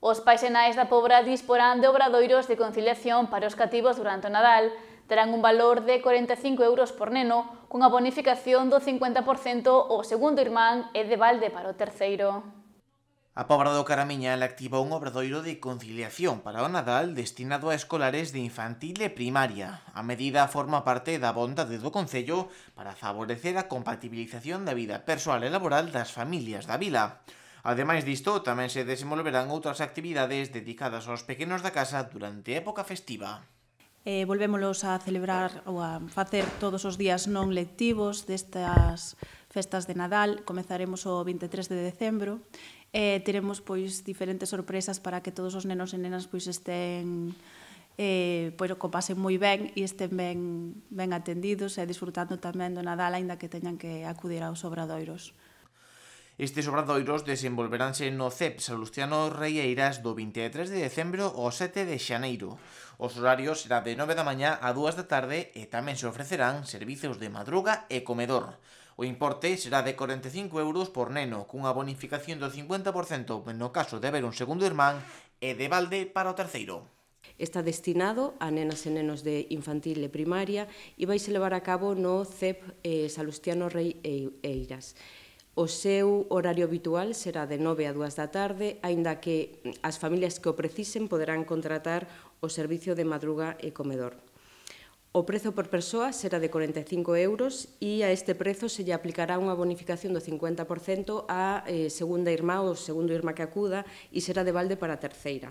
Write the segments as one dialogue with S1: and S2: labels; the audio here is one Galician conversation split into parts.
S1: Os pais da Pobra disporán de obradoiros de conciliación para os cativos durante o Nadal. Terán un valor de 45 euros por neno, cunha bonificación do 50% ao segundo irmán e de balde para o terceiro.
S2: A Pobra do Caramiñal activa un obradoiro de conciliación para o Nadal destinado a escolares de infantil e primaria. A medida forma parte da bondade do Concello para favorecer a compatibilización da vida persoal e laboral das familias da vila. Ademais disto, tamén se desenvolverán outras actividades dedicadas aos pequenos da casa durante a época festiva. Eh,
S3: volvémolos a celebrar ou a facer todos os días non lectivos destas festas de Nadal. Comezaremos o 23 de decembro e eh, teremos pois diferentes sorpresas para que todos os nenos e nenas pois estén eh, pois o pasen moi ben e estén ben, ben atendidos e disfrutando tamén do Nadal, aínda que teñan que acudir aos obradoiros.
S2: Estes obradoiros desenvolveránse no CEP Salustiano Reieiras do 23 de decembro ao 7 de xaneiro. Os horarios será de 9 da mañá a 2 da tarde e tamén se ofrecerán servizos de madruga e comedor. O importe será de 45 euros por neno, cunha bonificación do 50% no caso de haber un segundo irmán e de balde para o terceiro está destinado a nenas e
S4: nenos de infantil e primaria e vais levar a cabo no CEP eh, Salustiano Rei Eiras. O seu horario habitual será de 9 a 2 da tarde, aínda que as familias que o precisen poderán contratar o servicio de madruga e comedor. O prezo por persoa será de 45 euros e a este prezo se lle aplicará unha bonificación do 50% a eh, segunda irmá ou segundo irmá que acuda e será de balde para a terceira.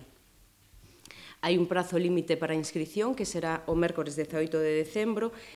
S4: Hai un prazo límite para a inscripción que será o mércores 18 de decembro